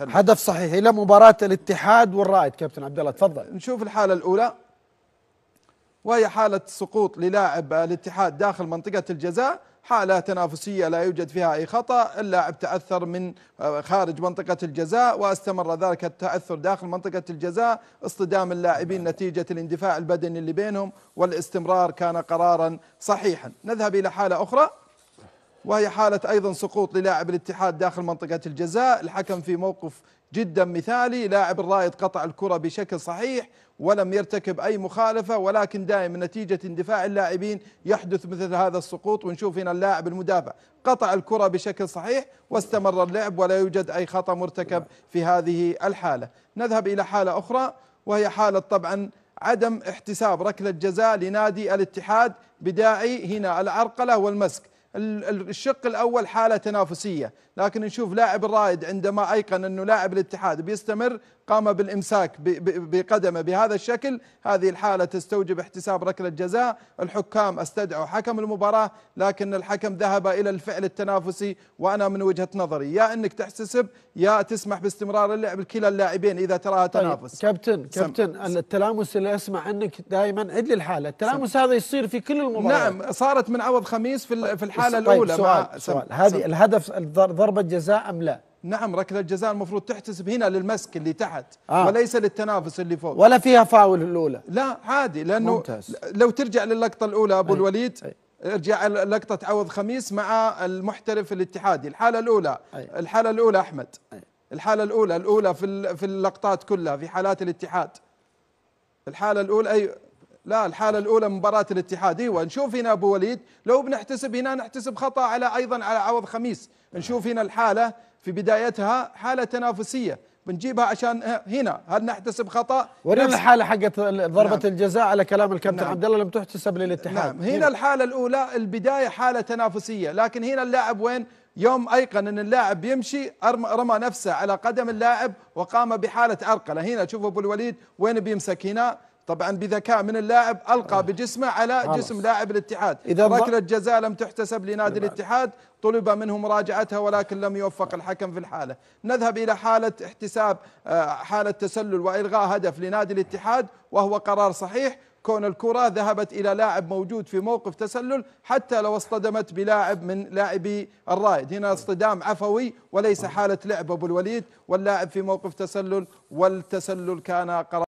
هدف صحيح الى مباراه الاتحاد والرائد كابتن عبد الله تفضل نشوف الحاله الاولى وهي حاله سقوط للاعب الاتحاد داخل منطقه الجزاء حالة تنافسية لا يوجد فيها أي خطأ اللاعب تأثر من آه، خارج منطقة الجزاء واستمر ذلك التأثر داخل منطقة الجزاء اصطدام اللاعبين نتيجة الاندفاع البدني اللي بينهم والاستمرار كان قرارا صحيحا نذهب إلى حالة أخرى وهي حالة أيضا سقوط للاعب الاتحاد داخل منطقة الجزاء الحكم في موقف جدا مثالي لاعب الرائد قطع الكرة بشكل صحيح ولم يرتكب أي مخالفة ولكن دائما نتيجة اندفاع اللاعبين يحدث مثل هذا السقوط ونشوف هنا اللاعب المدافع قطع الكرة بشكل صحيح واستمر اللعب ولا يوجد أي خطأ مرتكب في هذه الحالة نذهب إلى حالة أخرى وهي حالة طبعا عدم احتساب ركلة جزاء لنادي الاتحاد بداعي هنا العرقلة والمسك الشق الاول حاله تنافسيه لكن نشوف لاعب الرائد عندما ايقن انه لاعب الاتحاد بيستمر قام بالامساك بقدمه بهذا الشكل هذه الحاله تستوجب احتساب ركله جزاء الحكام استدعوا حكم المباراه لكن الحكم ذهب الى الفعل التنافسي وانا من وجهه نظري يا انك تحتسب يا تسمح باستمرار اللعب لكلا اللاعبين اذا تراها طيب، تنافس طيب. كابتن كابتن سم. التلامس اللي اسمع عنك دائما ادلي الحاله التلامس سم. هذا يصير في كل المباريات نعم صارت من عوض خميس في طيب. في الحالة طيب الأولى سؤال, مع سؤال هذه الهدف ضربة جزاء أم لا؟ نعم ركلة جزاء المفروض تحتسب هنا للمسك اللي تحت آه وليس للتنافس اللي فوق ولا فيها فاول الأولى لا عادي لأنه ممتاز لو ترجع للقطة الأولى أبو أي طيب، الوليد أي طيب. ارجع لقطة عوض خميس مع المحترف الاتحادي الحالة الأولى أي طيب. الحالة الأولى أحمد أي الحالة الأولى الأولى في في اللقطات كلها في حالات الاتحاد الحالة الأولى أي لا الحالة الأولى مباراة الاتحاد ايوه نشوف هنا أبو وليد لو بنحتسب هنا نحتسب خطأ على أيضا على عوض خميس نشوف هنا الحالة في بدايتها حالة تنافسية بنجيبها عشان هنا هل نحتسب خطا ورينا الحاله حقت ضربه نعم. الجزاء على كلام الكابتن نعم. عبد الله لم تحتسب للاتحاد نعم هنا, هنا إيوه. الحاله الاولى البدايه حاله تنافسيه لكن هنا اللاعب وين يوم ايقن ان اللاعب بيمشي رمى نفسه على قدم اللاعب وقام بحاله عرقله هنا شوف ابو الوليد وين بيمسك هنا طبعا بذكاء من اللاعب القى آه. بجسمه على جسم لاعب الاتحاد اذا ركله جزاء لم تحتسب لنادي الاتحاد طلب منه مراجعتها ولكن لم يوفق الحكم في الحاله نذهب الى حاله احتساب آه، حاله تسلل والغاء هدف لنادي الاتحاد وهو قرار صحيح كون الكرة ذهبت إلى لاعب موجود في موقف تسلل حتى لو اصطدمت بلاعب من لاعبي الرائد هنا اصطدام عفوي وليس حالة لعب أبو الوليد واللاعب في موقف تسلل والتسلل كان قرار